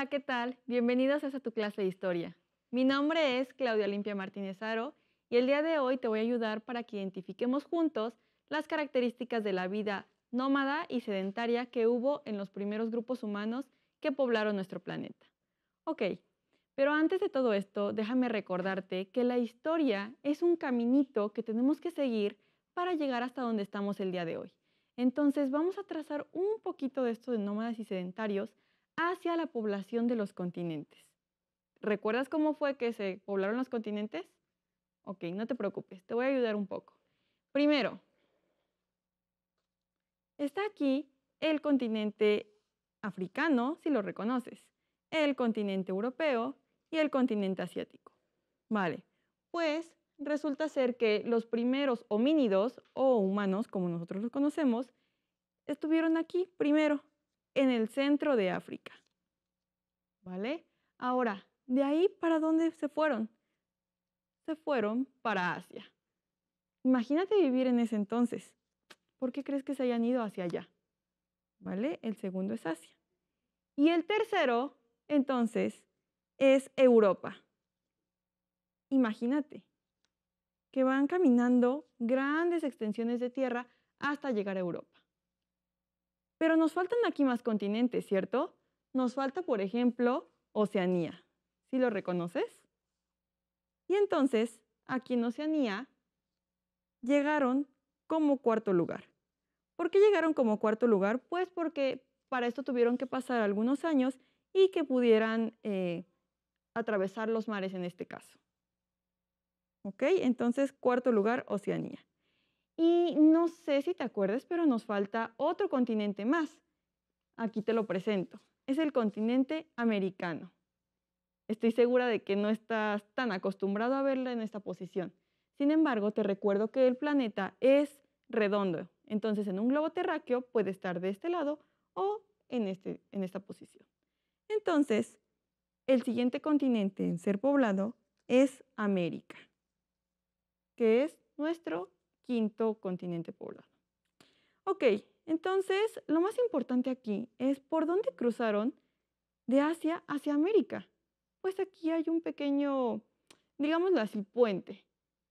Hola, ¿qué tal? Bienvenidos a tu clase de historia. Mi nombre es Claudia Olimpia Martínez Aro y el día de hoy te voy a ayudar para que identifiquemos juntos las características de la vida nómada y sedentaria que hubo en los primeros grupos humanos que poblaron nuestro planeta. Ok, pero antes de todo esto, déjame recordarte que la historia es un caminito que tenemos que seguir para llegar hasta donde estamos el día de hoy. Entonces vamos a trazar un poquito de esto de nómadas y sedentarios hacia la población de los continentes. ¿Recuerdas cómo fue que se poblaron los continentes? Ok, no te preocupes, te voy a ayudar un poco. Primero, está aquí el continente africano, si lo reconoces, el continente europeo y el continente asiático. Vale, pues resulta ser que los primeros homínidos o humanos, como nosotros los conocemos, estuvieron aquí primero en el centro de África. ¿Vale? Ahora, de ahí, ¿para dónde se fueron? Se fueron para Asia. Imagínate vivir en ese entonces. ¿Por qué crees que se hayan ido hacia allá? ¿Vale? El segundo es Asia. Y el tercero, entonces, es Europa. Imagínate que van caminando grandes extensiones de tierra hasta llegar a Europa. Pero nos faltan aquí más continentes, ¿cierto? Nos falta, por ejemplo, Oceanía. ¿Sí lo reconoces? Y entonces, aquí en Oceanía, llegaron como cuarto lugar. ¿Por qué llegaron como cuarto lugar? Pues porque para esto tuvieron que pasar algunos años y que pudieran eh, atravesar los mares en este caso. ¿Ok? Entonces, cuarto lugar, Oceanía. Y no sé si te acuerdas, pero nos falta otro continente más. Aquí te lo presento. Es el continente americano. Estoy segura de que no estás tan acostumbrado a verla en esta posición. Sin embargo, te recuerdo que el planeta es redondo. Entonces, en un globo terráqueo puede estar de este lado o en, este, en esta posición. Entonces, el siguiente continente en ser poblado es América, que es nuestro quinto continente poblado. Ok, entonces lo más importante aquí es por dónde cruzaron de Asia hacia América. Pues aquí hay un pequeño, digámoslo así, puente,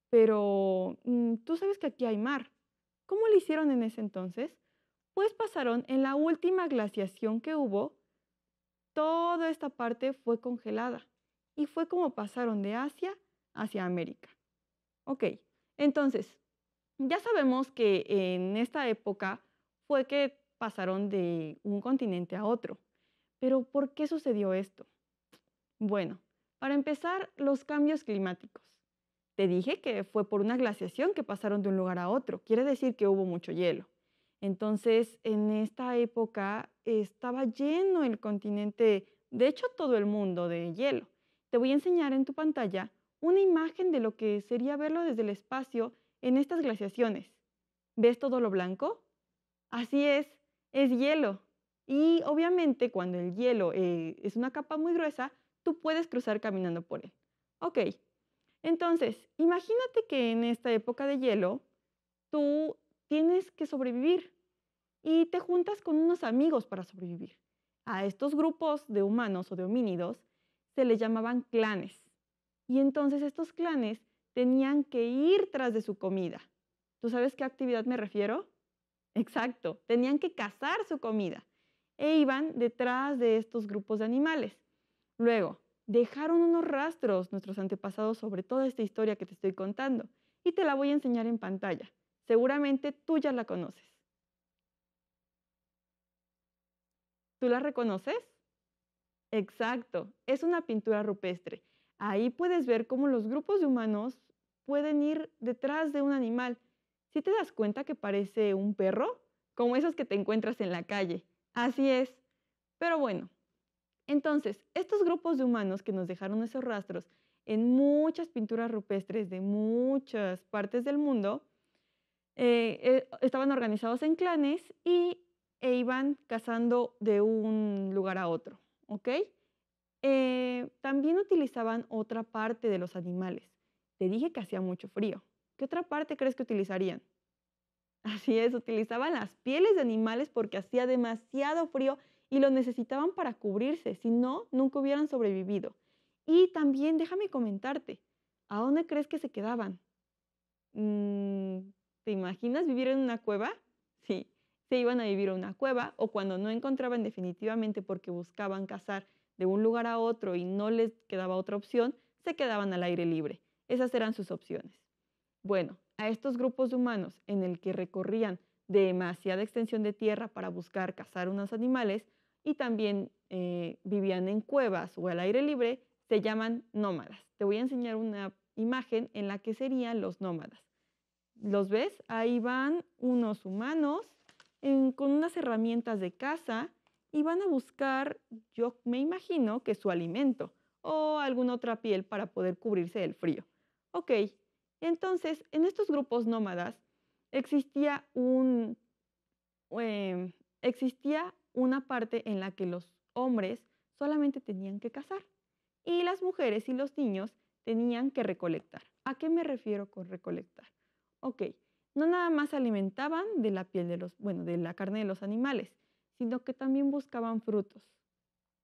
pero mm, tú sabes que aquí hay mar. ¿Cómo lo hicieron en ese entonces? Pues pasaron en la última glaciación que hubo, toda esta parte fue congelada y fue como pasaron de Asia hacia América. Ok, entonces, ya sabemos que en esta época fue que pasaron de un continente a otro. Pero ¿por qué sucedió esto? Bueno, para empezar, los cambios climáticos. Te dije que fue por una glaciación que pasaron de un lugar a otro, quiere decir que hubo mucho hielo. Entonces, en esta época estaba lleno el continente, de hecho todo el mundo, de hielo. Te voy a enseñar en tu pantalla una imagen de lo que sería verlo desde el espacio en estas glaciaciones. ¿Ves todo lo blanco? Así es, es hielo. Y obviamente cuando el hielo eh, es una capa muy gruesa, tú puedes cruzar caminando por él. Ok, entonces, imagínate que en esta época de hielo, tú tienes que sobrevivir y te juntas con unos amigos para sobrevivir. A estos grupos de humanos o de homínidos se les llamaban clanes. Y entonces estos clanes tenían que ir tras de su comida. ¿Tú sabes qué actividad me refiero? Exacto, tenían que cazar su comida e iban detrás de estos grupos de animales. Luego, dejaron unos rastros nuestros antepasados sobre toda esta historia que te estoy contando y te la voy a enseñar en pantalla. Seguramente tú ya la conoces. ¿Tú la reconoces? Exacto, es una pintura rupestre. Ahí puedes ver cómo los grupos de humanos pueden ir detrás de un animal. Si te das cuenta que parece un perro, como esos que te encuentras en la calle. Así es. Pero bueno, entonces, estos grupos de humanos que nos dejaron esos rastros en muchas pinturas rupestres de muchas partes del mundo, eh, eh, estaban organizados en clanes y e iban cazando de un lugar a otro, ¿ok? Eh, también utilizaban otra parte de los animales. Te dije que hacía mucho frío. ¿Qué otra parte crees que utilizarían? Así es, utilizaban las pieles de animales porque hacía demasiado frío y lo necesitaban para cubrirse, si no, nunca hubieran sobrevivido. Y también déjame comentarte, ¿a dónde crees que se quedaban? Mm, ¿Te imaginas vivir en una cueva? Sí, se iban a vivir en una cueva o cuando no encontraban definitivamente porque buscaban cazar de un lugar a otro y no les quedaba otra opción, se quedaban al aire libre. Esas eran sus opciones. Bueno, a estos grupos de humanos en el que recorrían demasiada extensión de tierra para buscar cazar unos animales y también eh, vivían en cuevas o al aire libre, se llaman nómadas. Te voy a enseñar una imagen en la que serían los nómadas. ¿Los ves? Ahí van unos humanos con unas herramientas de caza y van a buscar, yo me imagino, que su alimento o alguna otra piel para poder cubrirse del frío. Ok, entonces en estos grupos nómadas existía, un, em, existía una parte en la que los hombres solamente tenían que cazar y las mujeres y los niños tenían que recolectar. ¿A qué me refiero con recolectar? Ok, no nada más alimentaban de la piel de los, bueno, de la carne de los animales, sino que también buscaban frutos.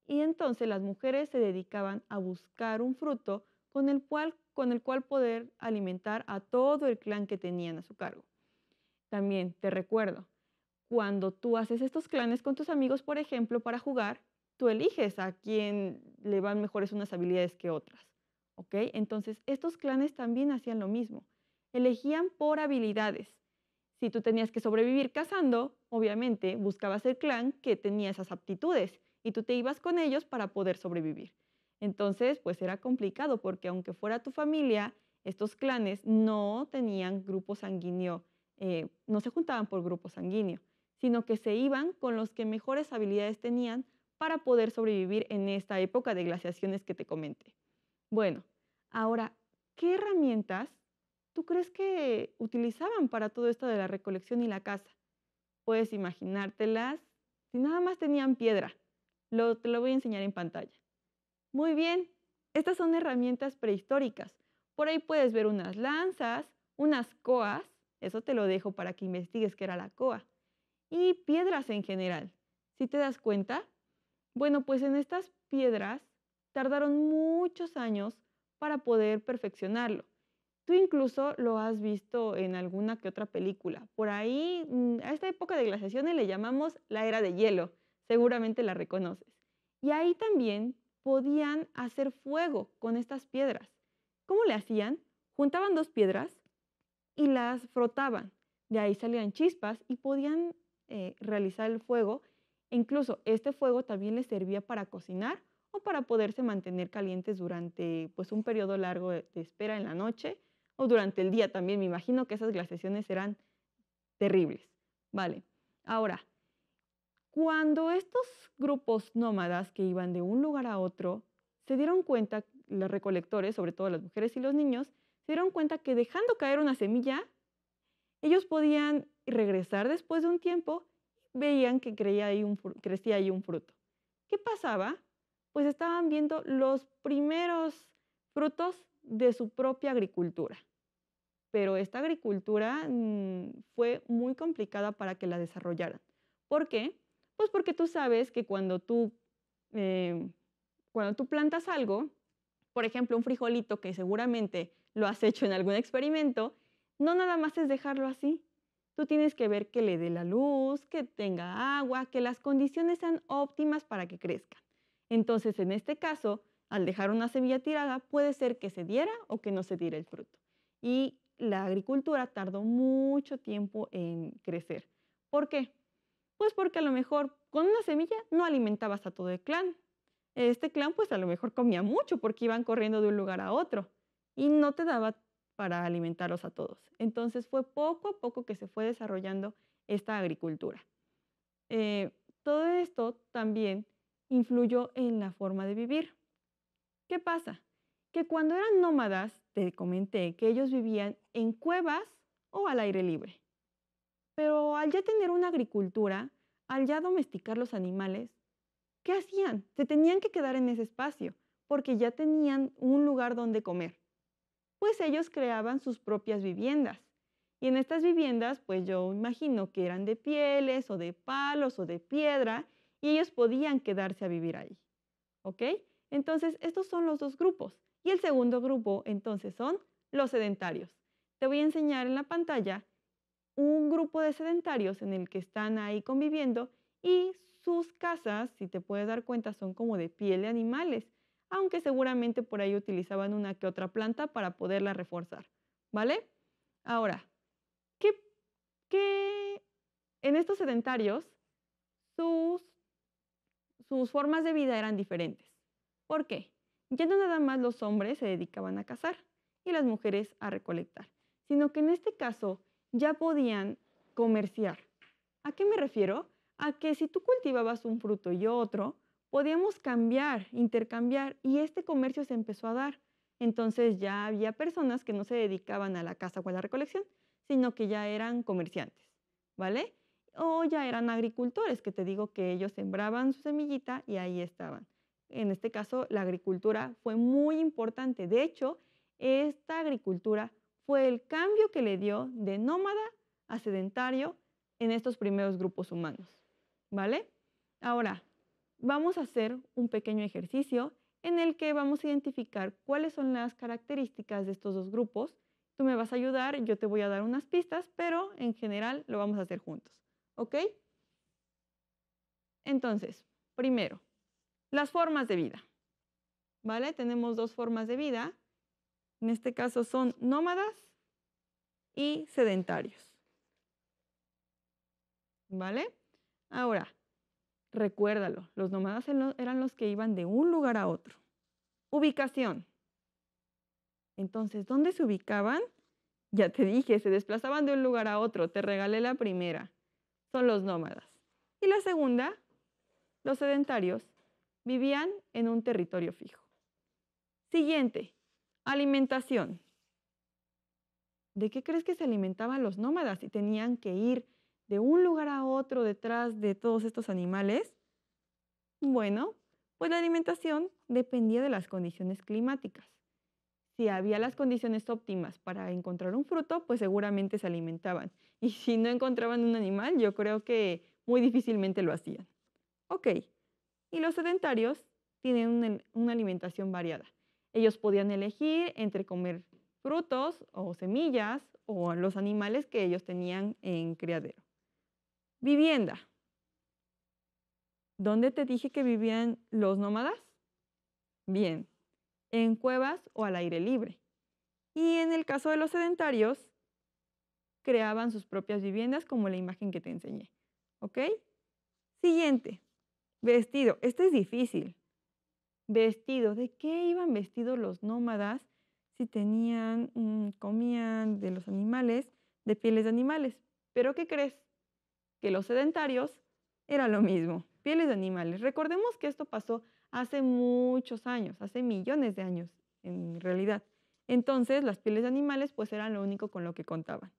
Y entonces las mujeres se dedicaban a buscar un fruto con el cual, con el cual poder alimentar a todo el clan que tenían a su cargo. También te recuerdo, cuando tú haces estos clanes con tus amigos, por ejemplo, para jugar, tú eliges a quién le van mejores unas habilidades que otras. ¿Ok? Entonces, estos clanes también hacían lo mismo. Elegían por habilidades. Si tú tenías que sobrevivir cazando, obviamente buscabas el clan que tenía esas aptitudes y tú te ibas con ellos para poder sobrevivir. Entonces, pues era complicado porque aunque fuera tu familia, estos clanes no tenían grupo sanguíneo, eh, no se juntaban por grupo sanguíneo, sino que se iban con los que mejores habilidades tenían para poder sobrevivir en esta época de glaciaciones que te comenté. Bueno, ahora, ¿qué herramientas ¿tú crees que utilizaban para todo esto de la recolección y la caza? Puedes imaginártelas. Si nada más tenían piedra, te lo voy a enseñar en pantalla. Muy bien, estas son herramientas prehistóricas. Por ahí puedes ver unas lanzas, unas coas, eso te lo dejo para que investigues qué era la coa, y piedras en general. Si te das cuenta, bueno, pues en estas piedras tardaron muchos años para poder perfeccionarlo. Tú incluso lo has visto en alguna que otra película. Por ahí, mm, a esta época de glaciaciones le llamamos la era de hielo. Seguramente la reconoces. Y ahí también podían hacer fuego con estas piedras. ¿Cómo le hacían? Juntaban dos piedras y las frotaban. De ahí salían chispas y podían eh, realizar el fuego. E incluso este fuego también les servía para cocinar o para poderse mantener calientes durante pues, un periodo largo de espera en la noche o durante el día también. Me imagino que esas glaciaciones eran terribles. Vale. Ahora, cuando estos grupos nómadas que iban de un lugar a otro se dieron cuenta, los recolectores, sobre todo las mujeres y los niños, se dieron cuenta que dejando caer una semilla, ellos podían regresar después de un tiempo y veían que creía ahí un, crecía ahí un fruto. ¿Qué pasaba? Pues estaban viendo los primeros frutos de su propia agricultura. Pero esta agricultura mm, fue muy complicada para que la desarrollaran. ¿Por qué? Pues porque tú sabes que cuando tú, em, cuando tú plantas algo, por ejemplo, un frijolito que seguramente lo has hecho en algún experimento, no nada más es dejarlo así. Tú tienes que ver que le dé la luz, que tenga agua, que las condiciones sean óptimas para que crezca Entonces, en este caso, al dejar una semilla tirada puede ser que se diera o que no se diera el fruto. Y la agricultura tardó mucho tiempo en crecer. ¿Por qué? Pues porque a lo mejor con una semilla no alimentabas a todo el clan. Este clan pues a lo mejor comía mucho porque iban corriendo de un lugar a otro y no te daba para alimentarlos a todos. Entonces fue poco a poco que se fue desarrollando esta agricultura. Eh, todo esto también influyó en la forma de vivir. ¿Qué pasa? Que cuando eran nómadas, te comenté que ellos vivían en cuevas o al aire libre. Pero al ya tener una agricultura, al ya domesticar los animales, ¿qué hacían? Se tenían que quedar en ese espacio, porque ya tenían un lugar donde comer. Pues ellos creaban sus propias viviendas. Y en estas viviendas, pues yo imagino que eran de pieles o de palos o de piedra, y ellos podían quedarse a vivir ahí. ¿Ok? Entonces, estos son los dos grupos. Y el segundo grupo, entonces, son los sedentarios. Te voy a enseñar en la pantalla un grupo de sedentarios en el que están ahí conviviendo y sus casas, si te puedes dar cuenta, son como de piel de animales, aunque seguramente por ahí utilizaban una que otra planta para poderla reforzar, ¿vale? Ahora, ¿qué, en estos sedentarios sus, sus formas de vida eran diferentes? ¿Por qué? Ya no nada más los hombres se dedicaban a cazar y las mujeres a recolectar, sino que en este caso ya podían comerciar. ¿A qué me refiero? A que si tú cultivabas un fruto y otro, podíamos cambiar, intercambiar y este comercio se empezó a dar. Entonces ya había personas que no se dedicaban a la caza o a la recolección, sino que ya eran comerciantes, ¿vale? O ya eran agricultores, que te digo que ellos sembraban su semillita y ahí estaban en este caso la agricultura, fue muy importante. De hecho, esta agricultura fue el cambio que le dio de nómada a sedentario en estos primeros grupos humanos. ¿Vale? Ahora, vamos a hacer un pequeño ejercicio en el que vamos a identificar cuáles son las características de estos dos grupos. Tú me vas a ayudar, yo te voy a dar unas pistas, pero en general lo vamos a hacer juntos. ¿Ok? Entonces, primero, las formas de vida. ¿Vale? Tenemos dos formas de vida. En este caso son nómadas y sedentarios. ¿Vale? Ahora, recuérdalo, los nómadas eran los que iban de un lugar a otro. Ubicación. Entonces, ¿dónde se ubicaban? Ya te dije, se desplazaban de un lugar a otro. Te regalé la primera. Son los nómadas. Y la segunda, los sedentarios, vivían en un territorio fijo. Siguiente, alimentación. ¿De qué crees que se alimentaban los nómadas y tenían que ir de un lugar a otro detrás de todos estos animales? Bueno, pues la alimentación dependía de las condiciones climáticas. Si había las condiciones óptimas para encontrar un fruto, pues seguramente se alimentaban. Y si no encontraban un animal, yo creo que muy difícilmente lo hacían. Ok, y los sedentarios tienen una, alimentación variada. Ellos podían elegir entre comer frutos o semillas o los animales que ellos tenían en criadero. Vivienda. ¿Dónde te dije que vivían los nómadas? Bien, en cuevas o al aire libre. Y en el caso de los sedentarios, creaban sus propias viviendas como la imagen que te enseñé. ¿Ok? Siguiente, Vestido, Esto es difícil. Vestido, ¿de qué iban vestidos los nómadas si tenían, mm, comían de los animales, de pieles de animales? Pero ¿qué crees? Que los sedentarios era lo mismo, pieles de animales. Recordemos que esto pasó hace muchos años, hace millones de años en realidad. Entonces las pieles de animales pues eran lo único con lo que contaban.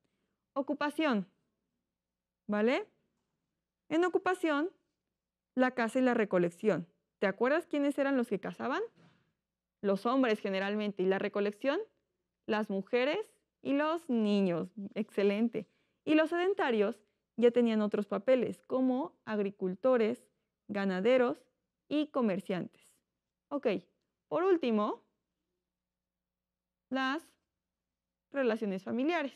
Ocupación, ¿vale? En ocupación la caza y la recolección. ¿Te acuerdas quiénes eran los que cazaban? Los hombres generalmente. ¿Y la recolección? Las mujeres y los niños. Excelente. Y los sedentarios ya tenían otros papeles, como agricultores, ganaderos y comerciantes. Ok, por último, las relaciones familiares.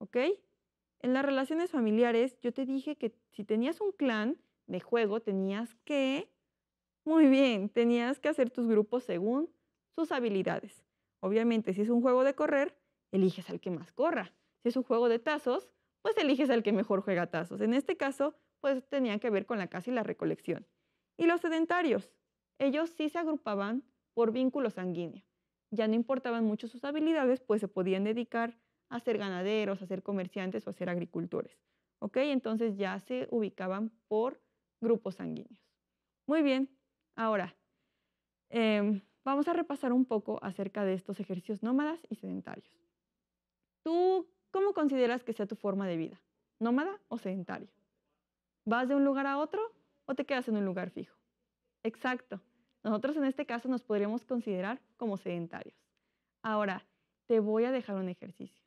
¿Ok? En las relaciones familiares yo te dije que si tenías un clan, de juego tenías que, muy bien, tenías que hacer tus grupos según sus habilidades. Obviamente, si es un juego de correr, eliges al que más corra. Si es un juego de tazos, pues eliges al que mejor juega tazos. En este caso, pues tenían que ver con la casa y la recolección. Y los sedentarios, ellos sí se agrupaban por vínculo sanguíneo. Ya no importaban mucho sus habilidades, pues se podían dedicar a ser ganaderos, a ser comerciantes o a ser agricultores. ¿Ok? Entonces ya se ubicaban por grupos sanguíneos. Muy bien, ahora em, vamos a repasar un poco acerca de estos ejercicios nómadas y sedentarios. ¿Tú cómo consideras que sea tu forma de vida? ¿Nómada o sedentario? ¿Vas de un lugar a otro o te quedas en un lugar fijo? Exacto. Nosotros en este caso nos podríamos considerar como sedentarios. Ahora, te voy a dejar un ejercicio.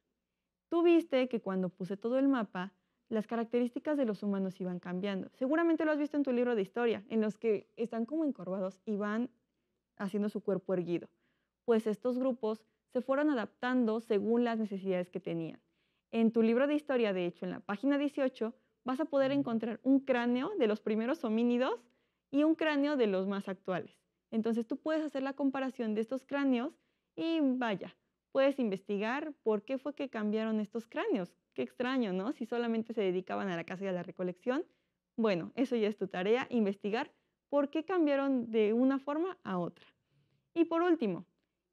Tú viste que cuando puse todo el mapa, las características de los humanos iban cambiando. Seguramente lo has visto en tu libro de historia, en los que están como encorvados y van haciendo su cuerpo erguido. Pues estos grupos se fueron adaptando según las necesidades que tenían. En tu libro de historia, de hecho, en la página 18, vas a poder encontrar un cráneo de los primeros homínidos y un cráneo de los más actuales. Entonces tú puedes hacer la comparación de estos cráneos y vaya, puedes investigar por qué fue que cambiaron estos cráneos, Qué extraño, ¿no? Si solamente se dedicaban a la casa y a la recolección. Bueno, eso ya es tu tarea, investigar por qué cambiaron de una forma a otra. Y por último,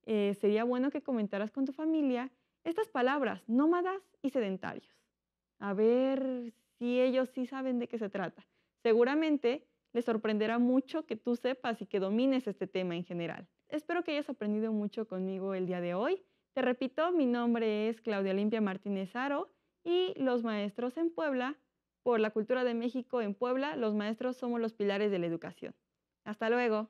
eh, sería bueno que comentaras con tu familia estas palabras, nómadas y sedentarios. A ver si ellos sí saben de qué se trata. Seguramente les sorprenderá mucho que tú sepas y que domines este tema en general. Espero que hayas aprendido mucho conmigo el día de hoy. Te repito, mi nombre es Claudia Olimpia Martínez Aro y los maestros en Puebla, por la cultura de México en Puebla, los maestros somos los pilares de la educación. Hasta luego.